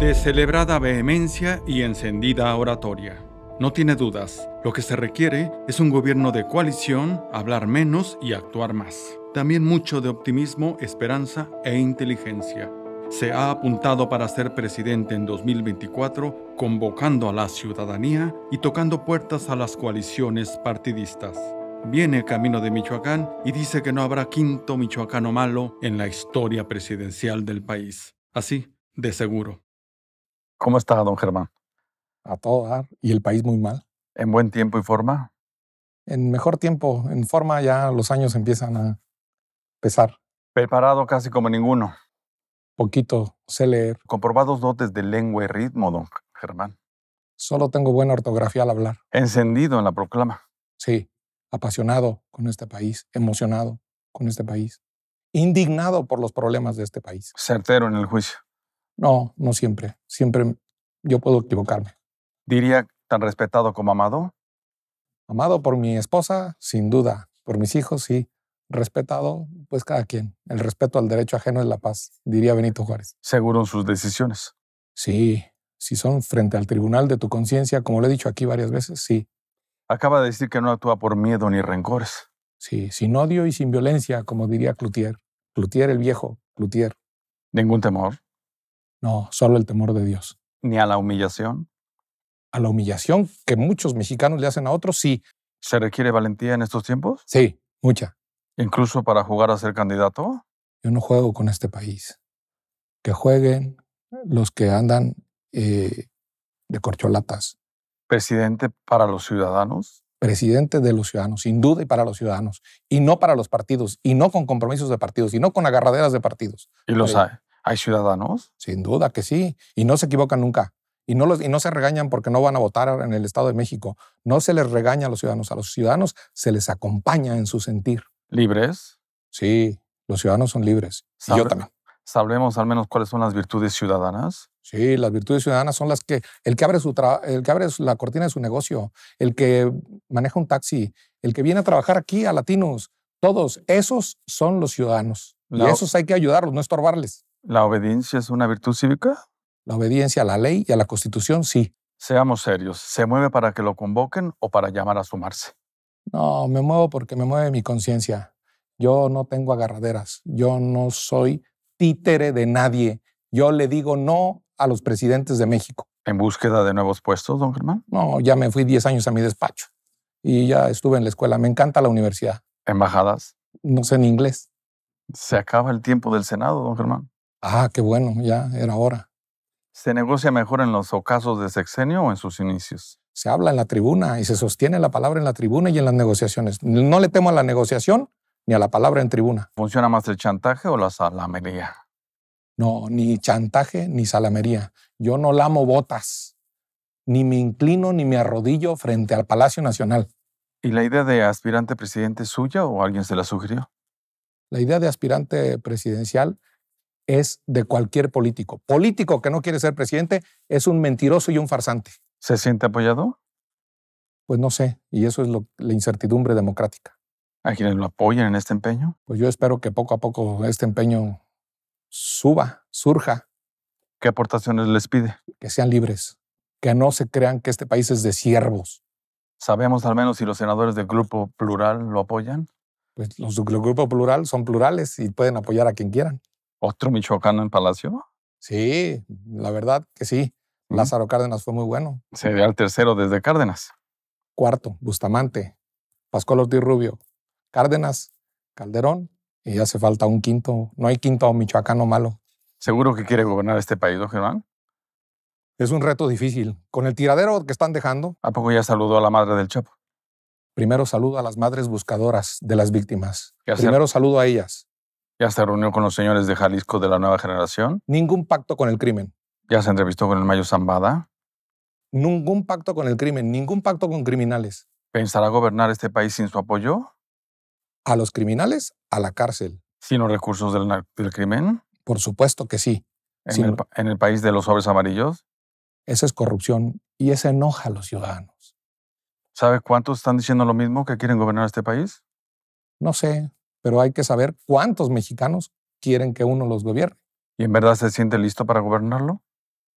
de celebrada vehemencia y encendida oratoria. No tiene dudas, lo que se requiere es un gobierno de coalición, hablar menos y actuar más. También mucho de optimismo, esperanza e inteligencia. Se ha apuntado para ser presidente en 2024, convocando a la ciudadanía y tocando puertas a las coaliciones partidistas. Viene camino de Michoacán y dice que no habrá quinto michoacano malo en la historia presidencial del país. Así, de seguro. ¿Cómo está, don Germán? A todo dar. Y el país muy mal. ¿En buen tiempo y forma? En mejor tiempo. En forma ya los años empiezan a pesar. Preparado casi como ninguno. Poquito, sé leer. Comprobados dotes de lengua y ritmo, don Germán. Solo tengo buena ortografía al hablar. Encendido en la proclama. Sí, apasionado con este país, emocionado con este país, indignado por los problemas de este país. Certero en el juicio. No, no siempre. Siempre yo puedo equivocarme. Diría tan respetado como amado. Amado por mi esposa, sin duda. Por mis hijos, sí. Respetado, pues cada quien. El respeto al derecho ajeno es la paz, diría Benito Juárez. Seguro en sus decisiones. Sí, si son frente al tribunal de tu conciencia, como lo he dicho aquí varias veces, sí. Acaba de decir que no actúa por miedo ni rencores. Sí, sin odio y sin violencia, como diría Cloutier. Cloutier el viejo, Cloutier. Ningún temor. No, solo el temor de Dios. ¿Ni a la humillación? A la humillación que muchos mexicanos le hacen a otros, sí. ¿Se requiere valentía en estos tiempos? Sí, mucha. ¿Incluso para jugar a ser candidato? Yo no juego con este país. Que jueguen los que andan eh, de corcholatas. ¿Presidente para los ciudadanos? presidente de los ciudadanos, sin duda y para los ciudadanos, y no para los partidos, y no con compromisos de partidos, y no con agarraderas de partidos. Y lo sabe? Eh, ¿Hay ciudadanos? Sin duda que sí. Y no se equivocan nunca. Y no, los, no se regañan porque no van a votar en el Estado de México. No se les regaña a los ciudadanos. A los ciudadanos se les acompaña en su sentir. ¿Libres? Sí, los ciudadanos son libres. Y yo también. ¿Sabemos al menos cuáles son las virtudes ciudadanas? Sí, las virtudes ciudadanas son las que el que abre, su el que abre la cortina de su negocio, el que maneja un taxi, el que viene a trabajar aquí a Latinos, todos esos son los ciudadanos. y esos hay que ayudarlos, no estorbarles. ¿La obediencia es una virtud cívica? La obediencia a la ley y a la constitución, sí. Seamos serios, ¿se mueve para que lo convoquen o para llamar a sumarse? No, me muevo porque me mueve mi conciencia. Yo no tengo agarraderas, yo no soy títere de nadie. Yo le digo no a los presidentes de México. ¿En búsqueda de nuevos puestos, don Germán? No, ya me fui 10 años a mi despacho y ya estuve en la escuela. Me encanta la universidad. ¿Embajadas? No sé en inglés. Se acaba el tiempo del Senado, don Germán. Ah, qué bueno, ya era hora. ¿Se negocia mejor en los ocasos de sexenio o en sus inicios? Se habla en la tribuna y se sostiene la palabra en la tribuna y en las negociaciones. No le temo a la negociación ni a la palabra en tribuna. ¿Funciona más el chantaje o la salamería? No, ni chantaje ni salamería. Yo no lamo botas, ni me inclino ni me arrodillo frente al Palacio Nacional. ¿Y la idea de aspirante presidente es suya o alguien se la sugirió? La idea de aspirante presidencial es de cualquier político. Político que no quiere ser presidente es un mentiroso y un farsante. ¿Se siente apoyado? Pues no sé, y eso es la incertidumbre democrática. ¿A quienes lo apoyan en este empeño? Pues yo espero que poco a poco este empeño suba, surja. ¿Qué aportaciones les pide? Que sean libres, que no se crean que este país es de siervos. ¿Sabemos al menos si los senadores del Grupo Plural lo apoyan? Pues los del Grupo Plural son plurales y pueden apoyar a quien quieran. ¿Otro michoacano en Palacio? Sí, la verdad que sí. Lázaro Cárdenas fue muy bueno. Sería el tercero desde Cárdenas. Cuarto, Bustamante, Pascual Ortiz Rubio, Cárdenas, Calderón, y hace falta un quinto. No hay quinto michoacano malo. ¿Seguro que quiere gobernar este país, don Germán? Es un reto difícil. Con el tiradero que están dejando. ¿A poco ya saludó a la madre del Chapo? Primero saludo a las madres buscadoras de las víctimas. Primero saludo a ellas. ¿Ya se reunió con los señores de Jalisco de la nueva generación? Ningún pacto con el crimen. ¿Ya se entrevistó con el Mayo Zambada? Ningún pacto con el crimen, ningún pacto con criminales. ¿Pensará gobernar este país sin su apoyo? A los criminales, a la cárcel. ¿Sin los recursos del, crimen? Por supuesto que sí. ¿En, el, ¿En el país de los sobres amarillos? Esa es corrupción y esa enoja a los ciudadanos. ¿Sabe cuántos están diciendo lo mismo que quieren gobernar este país? No sé, pero hay que saber cuántos mexicanos quieren que uno los gobierne. ¿Y en verdad se siente listo para gobernarlo?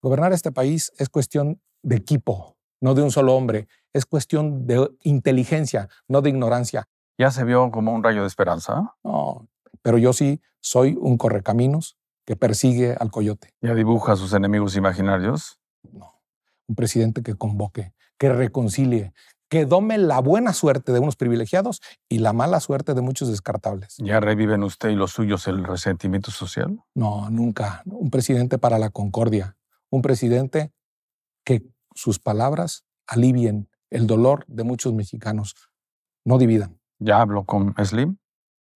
Gobernar este país es cuestión de equipo, no de un solo hombre. Es cuestión de inteligencia, no de ignorancia. ¿Ya se vio como un rayo de esperanza? No, pero yo sí soy un correcaminos que persigue al coyote. ¿Ya dibuja a sus enemigos imaginarios? No. Un presidente que convoque, que reconcilie, que dome la buena suerte de unos privilegiados y la mala suerte de muchos descartables. ¿Ya reviven usted y los suyos el resentimiento social? No, nunca. Un presidente para la concordia. Un presidente que sus palabras alivien el dolor de muchos mexicanos. No dividan. ¿Ya habló con Slim?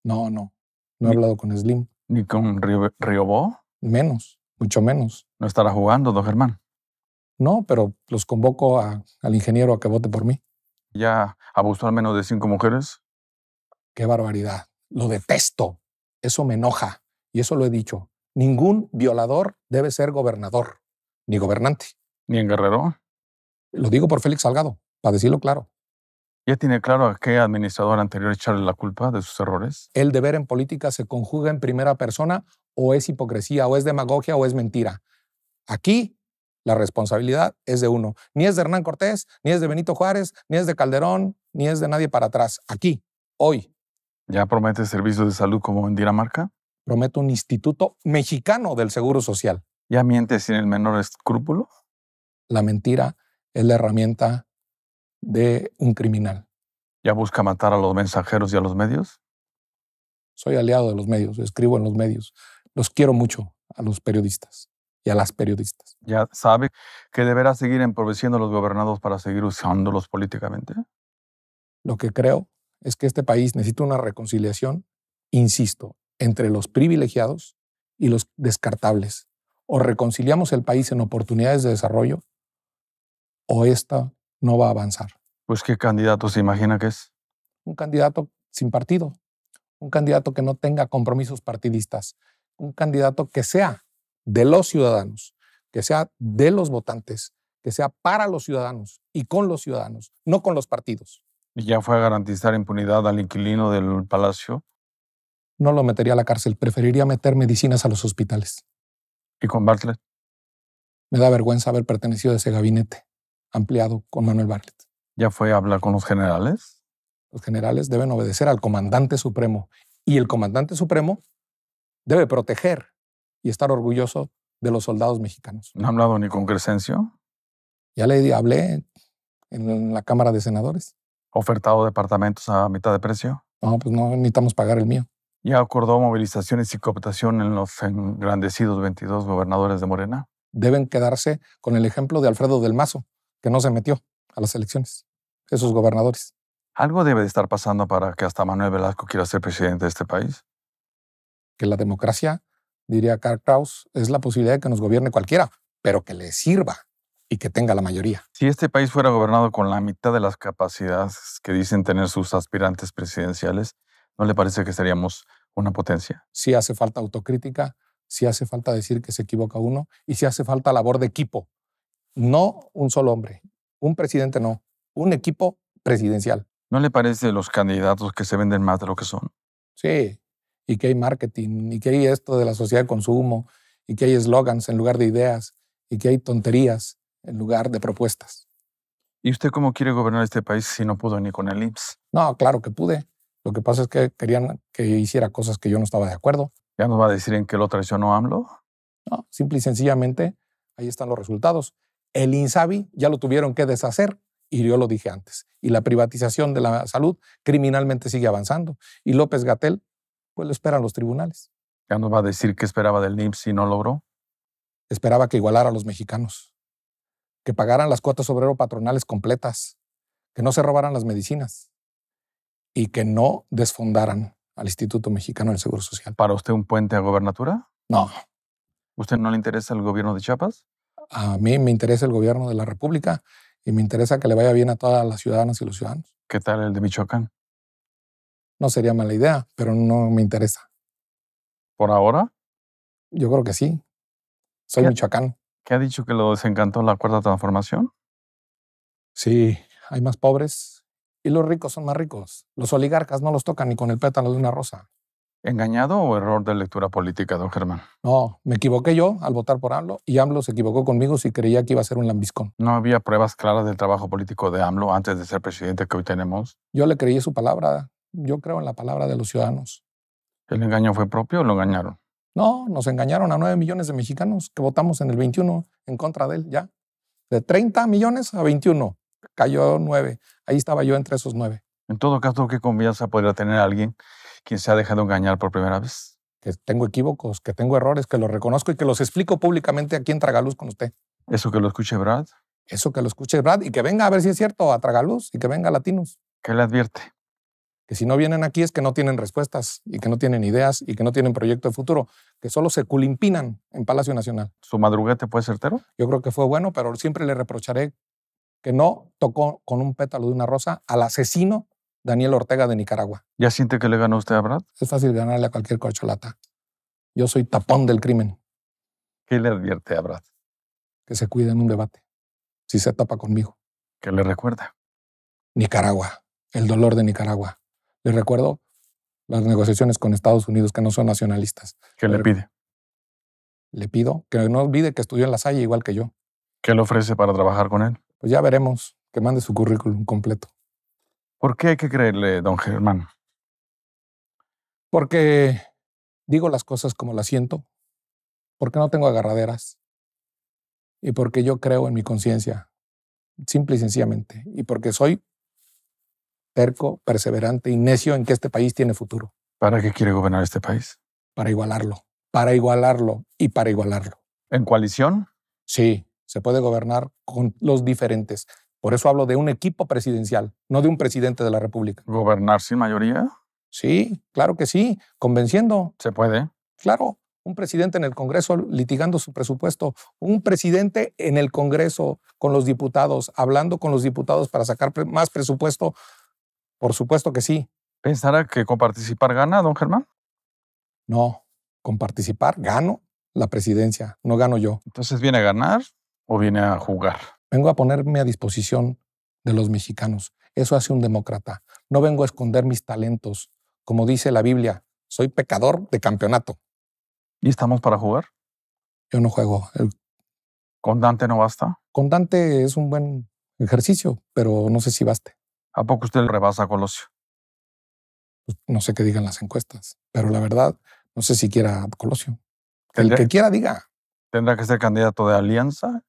No, no. No he hablado con Slim. ¿Ni con Riobó? Menos, mucho menos. ¿No estará jugando, don Germán? No, pero los convoco al ingeniero a que vote por mí ya abusó al menos de cinco mujeres. Qué barbaridad. Lo detesto. Eso me enoja. Y eso lo he dicho. Ningún violador debe ser gobernador, ni gobernante. Ni en Guerrero. Lo digo por Félix Salgado, para decirlo claro. ¿Ya tiene claro a qué administrador anterior echarle la culpa de sus errores? El deber en política se conjuga en primera persona o es hipocresía, o es demagogia, o es mentira. Aquí la responsabilidad es de uno. Ni es de Hernán Cortés, ni es de Benito Juárez, ni es de Calderón, ni es de nadie para atrás. Aquí, hoy. ¿Ya promete servicios de salud como en Dinamarca? Prometo un instituto mexicano del Seguro Social. ¿Ya miente sin el menor escrúpulo? La mentira es la herramienta de un criminal. ¿Ya busca matar a los mensajeros y a los medios? Soy aliado de los medios, escribo en los medios. Los quiero mucho a los periodistas y a las periodistas. ¿Ya sabe que deberá seguir empobreciendo a los gobernados para seguir usándolos políticamente? Lo que creo es que este país necesita una reconciliación, insisto, entre los privilegiados y los descartables. O reconciliamos el país en oportunidades de desarrollo o esta no va a avanzar. Pues qué candidato se imagina que es? Un candidato sin partido, un candidato que no tenga compromisos partidistas, un candidato que sea de los ciudadanos, que sea de los votantes, que sea para los ciudadanos y con los ciudadanos, no con los partidos. ¿Y ya fue a garantizar impunidad al inquilino del palacio? No lo metería a la cárcel, preferiría meter medicinas a los hospitales. ¿Y con Bartlett? Me da vergüenza haber pertenecido a ese gabinete ampliado con Manuel Bartlett. ¿Ya fue a hablar con los generales? Los generales deben obedecer al comandante supremo y el comandante supremo debe proteger y estar orgulloso de los soldados mexicanos. ¿No ha hablado ni con Crescencio? Ya le hablé en la Cámara de Senadores. ¿Ofertado departamentos a mitad de precio? No, pues no necesitamos pagar el mío. ¿Ya acordó movilizaciones y cooptación en los engrandecidos 22 gobernadores de Morena? Deben quedarse con el ejemplo de Alfredo del Mazo, que no se metió a las elecciones, esos gobernadores. Algo debe de estar pasando para que hasta Manuel Velasco quiera ser presidente de este país. Que la democracia diría Karl Kraus, es la posibilidad de que nos gobierne cualquiera, pero que le sirva y que tenga la mayoría. Si este país fuera gobernado con la mitad de las capacidades que dicen tener sus aspirantes presidenciales, ¿no le parece que seríamos una potencia? Sí hace falta autocrítica, sí hace falta decir que se equivoca uno y sí hace falta labor de equipo. No un solo hombre, un presidente no, un equipo presidencial. ¿No le parece los candidatos que se venden más de lo que son? Sí, y que hay marketing y que hay esto de la sociedad de consumo y que hay eslogans en lugar de ideas y que hay tonterías en lugar de propuestas. ¿Y usted cómo quiere gobernar este país si no pudo ni con el IMSS? No, claro que pude. Lo que pasa es que querían que hiciera cosas que yo no estaba de acuerdo. ¿Ya nos va a decir en qué lo traicionó AMLO? No, simple y sencillamente, ahí están los resultados. El INSABI ya lo tuvieron que deshacer y yo lo dije antes. Y la privatización de la salud criminalmente sigue avanzando. Y López gatell pues lo esperan los tribunales. Ya nos va a decir qué esperaba del NIPS si no logró. Esperaba que igualara a los mexicanos, que pagaran las cuotas obrero-patronales completas, que no se robaran las medicinas y que no desfondaran al Instituto Mexicano del Seguro Social. ¿Para usted un puente a gobernatura? No. ¿Usted no le interesa el gobierno de Chiapas? A mí me interesa el gobierno de la República y me interesa que le vaya bien a todas las ciudadanas y los ciudadanos. ¿Qué tal el de Michoacán? no sería mala idea, pero no me interesa. ¿Por ahora? Yo creo que sí. Soy michoacán. ¿Qué ha dicho que lo desencantó la cuarta transformación? Sí, hay más pobres y los ricos son más ricos. Los oligarcas no los tocan ni con el pétalo de una rosa. ¿Engañado o error de lectura política, don Germán? No, me equivoqué yo al votar por AMLO y AMLO se equivocó conmigo si creía que iba a ser un lambiscón. ¿No había pruebas claras del trabajo político de AMLO antes de ser presidente que hoy tenemos? Yo le creí su palabra yo creo en la palabra de los ciudadanos. ¿El engaño fue propio o lo engañaron? No, nos engañaron a 9 millones de mexicanos que votamos en el 21 en contra de él, ya. De 30 millones a 21, cayó 9. Ahí estaba yo entre esos 9. En todo caso, ¿qué confianza podría tener alguien quien se ha dejado engañar por primera vez? Que tengo equívocos, que tengo errores, que los reconozco y que los explico públicamente aquí en Tragaluz con usted. ¿Eso que lo escuche Brad? Eso que lo escuche Brad y que venga a ver si es cierto a Tragaluz y que venga a Latinos. ¿Qué le advierte? que si no vienen aquí es que no tienen respuestas y que no tienen ideas y que no tienen proyecto de futuro, que solo se culimpinan en Palacio Nacional. ¿Su madruguete ser, Tero? Yo creo que fue bueno, pero siempre le reprocharé que no tocó con un pétalo de una rosa al asesino Daniel Ortega de Nicaragua. ¿Ya siente que le ganó usted a Brad? Es fácil ganarle a cualquier corcholata. Yo soy tapón del crimen. ¿Qué le advierte a Brad? Que se cuide en un debate, si se tapa conmigo. ¿Qué le recuerda? Nicaragua, el dolor de Nicaragua, les recuerdo las negociaciones con Estados Unidos que no son nacionalistas. ¿Qué le pide? Le pido que no olvide que estudió en la Salle igual que yo. ¿Qué le ofrece para trabajar con él? Pues ya veremos, que mande su currículum completo. ¿Por qué hay que creerle, don Germán? Porque digo las cosas como las siento, porque no tengo agarraderas y porque yo creo en mi conciencia, simple y sencillamente, y porque soy terco, perseverante y necio en que este país tiene futuro. ¿Para qué quiere gobernar este país? Para igualarlo, para igualarlo y para igualarlo. ¿En coalición? Sí, se puede gobernar con los diferentes. Por eso hablo de un equipo presidencial, no de un presidente de la República. ¿Gobernar sin mayoría? Sí, claro que sí, convenciendo. ¿Se puede? Claro, un presidente en el Congreso litigando su presupuesto, un presidente en el Congreso con los diputados, hablando con los diputados para sacar más presupuesto por supuesto que sí. ¿Pensará que con participar gana, don Germán? No, con participar gano la presidencia, no gano yo. Entonces, ¿viene a ganar o viene a jugar? Vengo a ponerme a disposición de los mexicanos. Eso hace un demócrata. No vengo a esconder mis talentos. Como dice la Biblia, soy pecador de campeonato. ¿Y estamos para jugar? Yo no juego. El... ¿Con Dante no basta? Con Dante es un buen ejercicio, pero no sé si baste. ¿A poco usted rebasa a Colosio? Pues, no sé qué digan las encuestas, pero la verdad, no sé si quiera Colosio. El que quiera diga. ¿Tendrá que ser candidato de alianza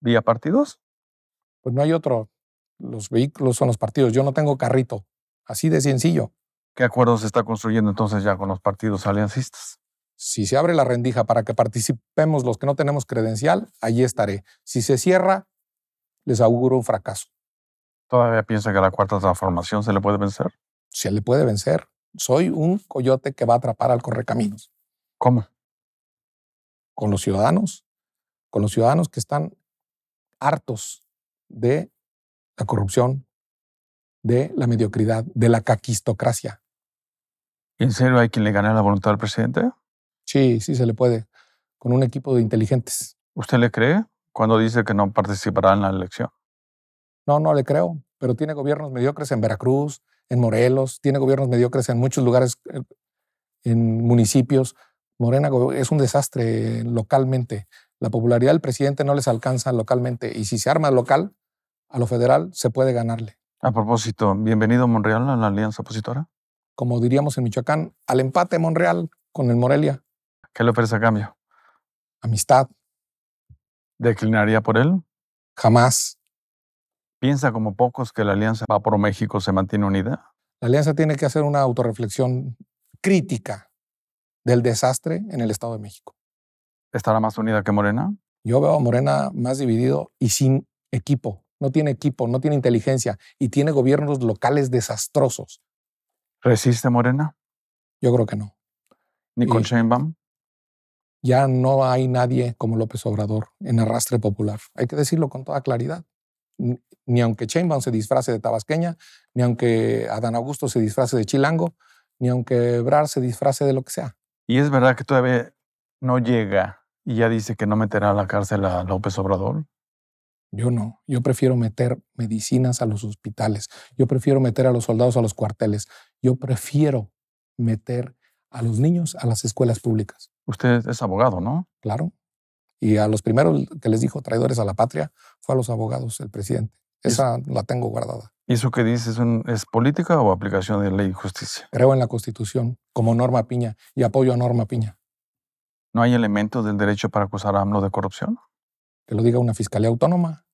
vía partidos? Pues no hay otro. Los vehículos son los partidos. Yo no tengo carrito. Así de sencillo. ¿Qué acuerdo se está construyendo entonces ya con los partidos aliancistas? Si se abre la rendija para que participemos los que no tenemos credencial, allí estaré. Si se cierra, les auguro un fracaso. ¿Todavía piensa que la cuarta transformación se le puede vencer? Se le puede vencer. Soy un coyote que va a atrapar al correcaminos. ¿Cómo? Con los ciudadanos, con los ciudadanos que están hartos de la corrupción, de la mediocridad, de la caquistocracia. ¿En serio hay quien le gane la voluntad al presidente? Sí, sí se le puede, con un equipo de inteligentes. ¿Usted le cree cuando dice que no participará en la elección? No, no le creo, pero tiene gobiernos mediocres en Veracruz, en Morelos, tiene gobiernos mediocres en muchos lugares, eh, en municipios. Morena es un desastre localmente. La popularidad del presidente no les alcanza localmente y si se arma local, a lo federal se puede ganarle. A propósito, bienvenido Monreal a la alianza opositora. Como diríamos en Michoacán, al empate Monreal con el Morelia. ¿Qué le ofrece a cambio? Amistad. ¿Declinaría por él? Jamás. ¿Piensa como pocos que la Alianza Va por México se mantiene unida? La Alianza tiene que hacer una autorreflexión crítica del desastre en el Estado de México. ¿Estará más unida que Morena? Yo veo a Morena más dividido y sin equipo. No tiene equipo, no tiene inteligencia y tiene gobiernos locales desastrosos. ¿Resiste Morena? Yo creo que no. ¿Ni con Sheinbaum? Ya no hay nadie como López Obrador en arrastre popular. Hay que decirlo con toda claridad ni aunque Chainbaum se disfrace de tabasqueña, ni aunque Adán Augusto se disfrace de chilango, ni aunque Brar se disfrace de lo que sea. Y es verdad que todavía no llega y ya dice que no meterá a la cárcel a López Obrador. Yo no, yo prefiero meter medicinas a los hospitales, yo prefiero meter a los soldados a los cuarteles, yo prefiero meter a los niños a las escuelas públicas. Usted es abogado, ¿no? Claro. Y a los primeros que les dijo traidores a la patria, fue a los abogados el presidente. Esa la tengo guardada. ¿Y eso que dices es política o aplicación de ley y justicia? Creo en la Constitución como norma piña y apoyo a norma piña. ¿No hay elementos del derecho para acusar a AMLO de corrupción? Que lo diga una fiscalía autónoma,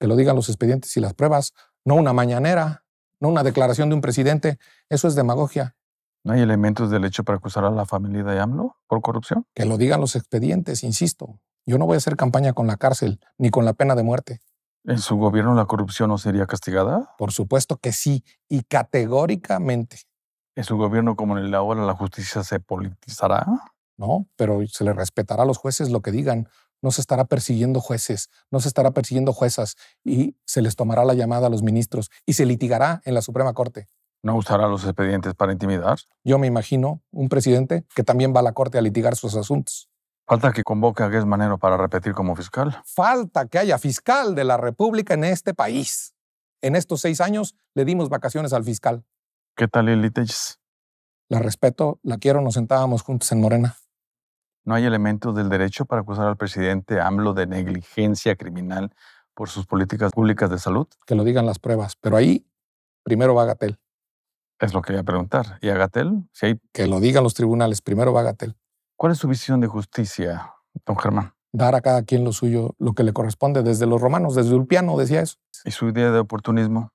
que lo digan los expedientes y las pruebas, no una mañanera, no una declaración de un presidente. Eso es demagogia. ¿No hay elementos del hecho para acusar a la familia de AMLO por corrupción? Que lo digan los expedientes, insisto. Yo no voy a hacer campaña con la cárcel ni con la pena de muerte. ¿En su gobierno la corrupción no sería castigada? Por supuesto que sí, y categóricamente. ¿En su gobierno como en el ahora la justicia se politizará? No, pero se le respetará a los jueces lo que digan. No se estará persiguiendo jueces, no se estará persiguiendo juezas y se les tomará la llamada a los ministros y se litigará en la Suprema Corte. ¿No usará los expedientes para intimidar? Yo me imagino un presidente que también va a la Corte a litigar sus asuntos. ¿Falta que convoque a Manero para repetir como fiscal? Falta que haya fiscal de la República en este país. En estos seis años le dimos vacaciones al fiscal. ¿Qué tal el La respeto, la quiero, nos sentábamos juntos en Morena. ¿No hay elementos del derecho para acusar al presidente AMLO de negligencia criminal por sus políticas públicas de salud? Que lo digan las pruebas, pero ahí primero va Gatel. Es lo que voy a preguntar. ¿Y a Gatel? Si hay... Que lo digan los tribunales, primero va Gatel. ¿Cuál es su visión de justicia, don Germán? Dar a cada quien lo suyo, lo que le corresponde, desde los romanos, desde Ulpiano decía eso. ¿Y su idea de oportunismo?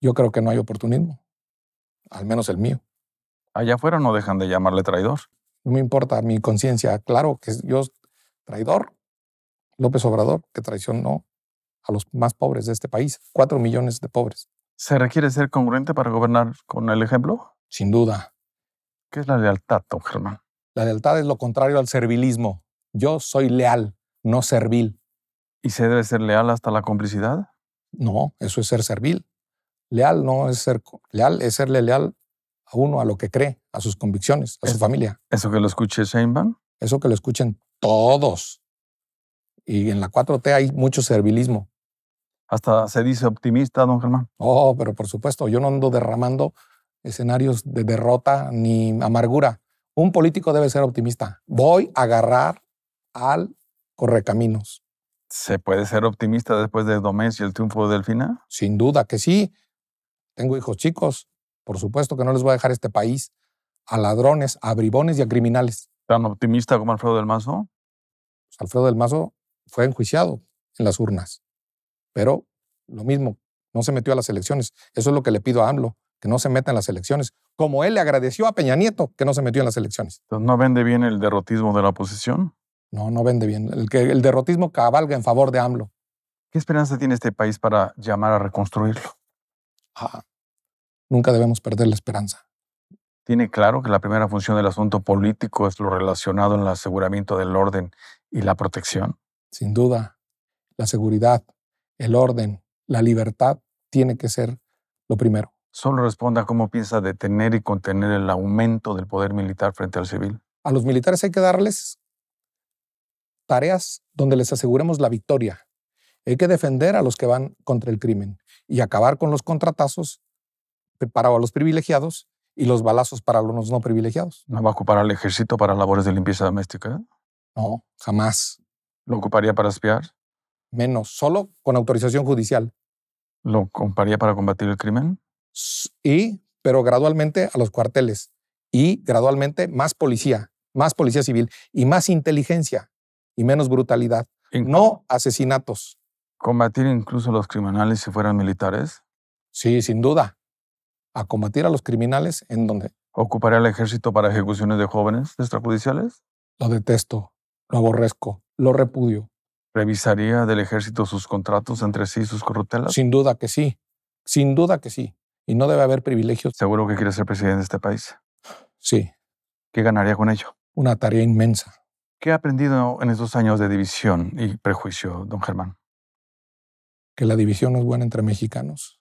Yo creo que no hay oportunismo, al menos el mío. Allá afuera no dejan de llamarle traidor. No me importa mi conciencia, claro que yo, traidor, López Obrador, que traicionó a los más pobres de este país, cuatro millones de pobres. ¿Se requiere ser congruente para gobernar con el ejemplo? Sin duda. ¿Qué es la lealtad, don Germán? La lealtad es lo contrario al servilismo. Yo soy leal, no servil. ¿Y se debe ser leal hasta la complicidad? No, eso es ser servil. Leal no es ser leal, es serle leal a uno, a lo que cree, a sus convicciones, a su familia. ¿Eso que lo escuche Sheinbaum? Eso que lo escuchen todos. Y en la 4T hay mucho servilismo. Hasta se dice optimista, don Germán. Oh, pero por supuesto, yo no ando derramando escenarios de derrota ni amargura. Un político debe ser optimista. Voy a agarrar al correcaminos. ¿Se puede ser optimista después de Domés y el triunfo de Delfina? Sin duda que sí. Tengo hijos chicos. Por supuesto que no les voy a dejar este país a ladrones, a bribones y a criminales. ¿Tan optimista como Alfredo del Mazo? Pues, Alfredo del Mazo fue enjuiciado en las urnas. Pero lo mismo, no se metió a las elecciones. Eso es lo que le pido a AMLO que no se meta en las elecciones, como él le agradeció a Peña Nieto que no se metió en las elecciones. ¿no vende bien el derrotismo de la oposición? No, no vende bien. El, derrotismo cabalga en favor de AMLO. ¿Qué esperanza tiene este país para llamar a reconstruirlo? Ah, nunca debemos perder la esperanza. Tiene claro que la primera función del asunto político es lo relacionado en el aseguramiento del orden y la protección. Sin duda, la seguridad, el orden, la libertad tiene que ser lo primero solo responda cómo piensa detener y contener el aumento del poder militar frente al civil. A los militares hay que darles tareas donde les aseguremos la victoria. Hay que defender a los que van contra el crimen y acabar con los contratazos para los privilegiados y los balazos para los no privilegiados. ¿No va a ocupar al ejército para labores de limpieza doméstica? No, jamás. ¿Lo ocuparía para espiar? Menos, solo con autorización judicial. ¿Lo ocuparía para combatir el crimen? y, pero gradualmente a los cuarteles y gradualmente más policía, más policía civil y más inteligencia y menos brutalidad. no asesinatos. ¿Combatir incluso a los criminales si fueran militares? Sí, sin duda. A combatir a los criminales en dónde ¿Ocuparía el ejército para ejecuciones de jóvenes extrajudiciales? Lo detesto, lo aborrezco, lo repudio. ¿Revisaría del ejército sus contratos entre sí, y sus corruptelas? Sin duda que sí, sin duda que sí y no debe haber privilegios. Seguro que quiere ser presidente de este país. Sí. ¿Qué ganaría con ello? Una tarea inmensa. ¿Qué ha aprendido en estos años de división y prejuicio, don Germán? Que la división no es buena entre mexicanos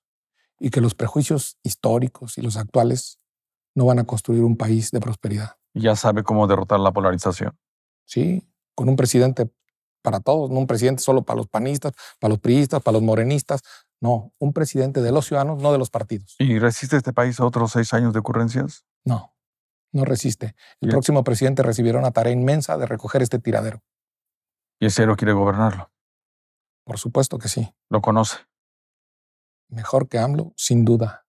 y que los prejuicios históricos y los actuales no van a construir un país de prosperidad. ¿Ya sabe cómo derrotar la polarización? Sí, con un presidente para todos, no un presidente solo para los panistas, para los priistas, para los morenistas, no, un presidente de los ciudadanos, no de los partidos. ¿Y resiste este país a otros seis años de ocurrencias? No, no resiste. El próximo presidente recibirá una tarea inmensa de recoger este tiradero. ¿Y ese héroe quiere gobernarlo? Por supuesto que sí. ¿Lo conoce? Mejor que AMLO, sin duda.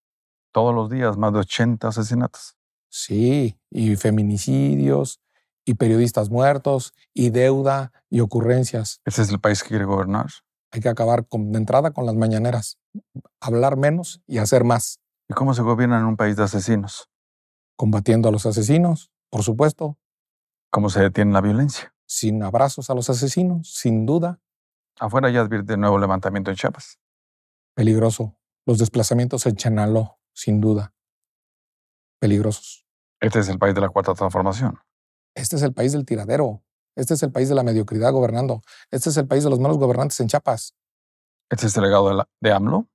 Todos los días, más de 80 asesinatos. Sí, y feminicidios, y periodistas muertos, y deuda, y ocurrencias. ¿Ese es el país que quiere gobernar? Hay que acabar de entrada con las mañaneras, hablar menos y hacer más. ¿Y cómo se gobierna en un país de asesinos? Combatiendo a los asesinos, por supuesto. ¿Cómo se detiene la violencia? Sin abrazos a los asesinos, sin duda. Afuera ya advierte nuevo levantamiento en Chiapas. Peligroso. Los desplazamientos en Chanaló, sin duda. Peligrosos. Este es el país de la cuarta transformación. Este es el país del tiradero. Este es el país de la mediocridad gobernando. Este es el país de los malos gobernantes en Chiapas. ¿Este es el legado de, AMLO?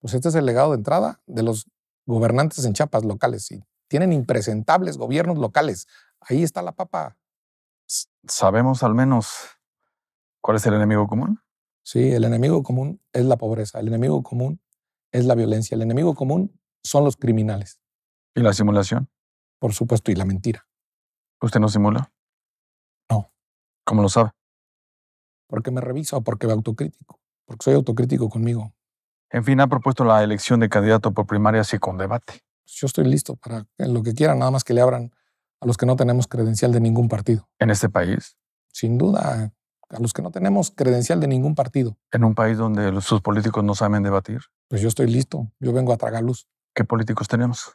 Pues este es el legado de entrada de los gobernantes en Chiapas locales. Y tienen impresentables gobiernos locales. Ahí está la papa. ¿Sabemos al menos cuál es el enemigo común? Sí, el enemigo común es la pobreza. El enemigo común es la violencia. El enemigo común son los criminales. ¿Y la simulación? Por supuesto, y la mentira. ¿Usted no simula? ¿Cómo lo sabe? Porque me revisa o porque me autocrítico, porque soy autocrítico conmigo. En fin, ha propuesto la elección de candidato por primaria y con debate. Pues, yo estoy listo para lo que quieran, nada más que le abran a los que no tenemos credencial de ningún partido. ¿En este país? Sin duda, a los que no tenemos credencial de ningún partido. ¿En un país donde sus políticos no saben debatir? Pues yo estoy listo, yo vengo a tragar luz. ¿Qué políticos tenemos?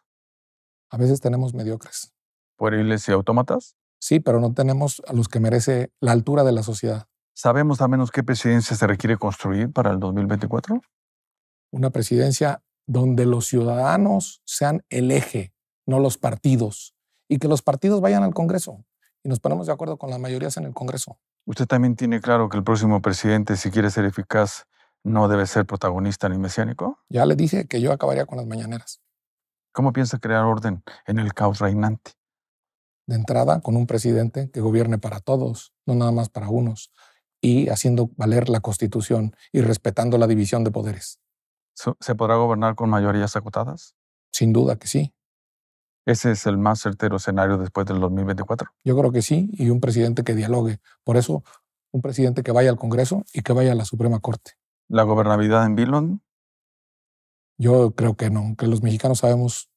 A veces tenemos mediocres. ¿Pueriles y autómatas? Sí, pero no tenemos a los que merece la altura de la sociedad. ¿Sabemos a menos qué presidencia se requiere construir para el 2024? Una presidencia donde los ciudadanos sean el eje, no los partidos, y que los partidos vayan al Congreso y nos ponemos de acuerdo con las mayorías en el Congreso. Usted también tiene claro que el próximo presidente, si quiere ser eficaz, no debe ser protagonista ni mesiánico. Ya le dije que yo acabaría con las mañaneras. ¿Cómo piensa crear orden en el caos reinante? de entrada con un presidente que gobierne para todos, no nada más para unos, y haciendo valer la Constitución y respetando la división de poderes. ¿Se podrá gobernar con mayorías acotadas? Sin duda que sí. ¿Ese es el más certero escenario después del 2024? Yo creo que sí, y un presidente que dialogue. Por eso, un presidente que vaya al Congreso y que vaya a la Suprema Corte. ¿La gobernabilidad en vilón Yo creo que no, que los mexicanos sabemos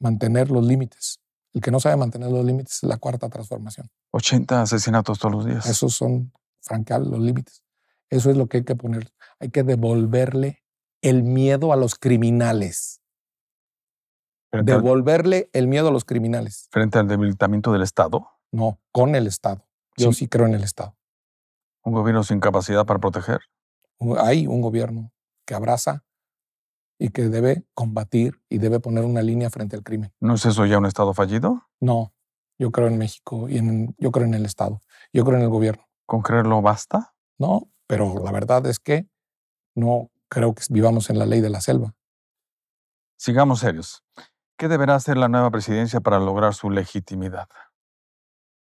mantener los límites el que no sabe mantener los límites es la cuarta transformación. 80 asesinatos todos los días. Esos son, francamente, los límites. Eso es lo que hay que poner. Hay que devolverle el miedo a los criminales. devolverle el miedo a los criminales. ¿Frente al debilitamiento del Estado? No, con el Estado. Yo sí creo en el Estado. ¿Un gobierno sin capacidad para proteger? Hay un gobierno que abraza y que debe combatir y debe poner una línea frente al crimen. ¿No es eso ya un Estado fallido? No, yo creo en México y en, yo creo en el Estado, yo creo en el gobierno. ¿Con creerlo basta? No, pero la verdad es que no creo que vivamos en la ley de la selva. Sigamos serios. ¿Qué deberá hacer la nueva presidencia para lograr su legitimidad?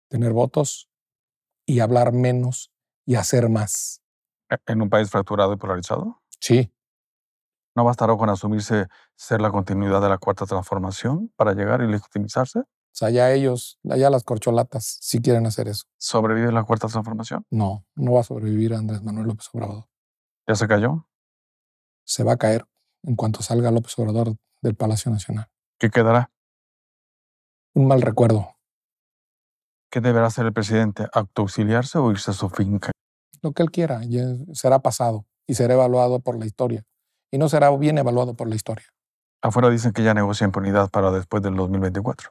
Tener votos y hablar menos y hacer más. ¿E-, ¿En un país fracturado y polarizado? Sí, ¿No bastará con asumirse ser la continuidad de la cuarta transformación para llegar y legitimizarse? O sea, ya ellos, allá las corcholatas, si quieren hacer eso. ¿Sobrevive la cuarta transformación? No, no va a sobrevivir Andrés Manuel López Obrador. ¿Ya se cayó? Se va a caer en cuanto salga López Obrador del Palacio Nacional. ¿Qué quedará? Un mal recuerdo. ¿Qué deberá hacer el presidente? auxiliarse o irse a su finca? Lo que él quiera, será pasado y será evaluado por la historia y no será bien evaluado por la historia. Afuera dicen que ya negocian impunidad para después del 2024.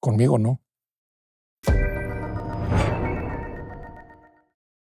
Conmigo no.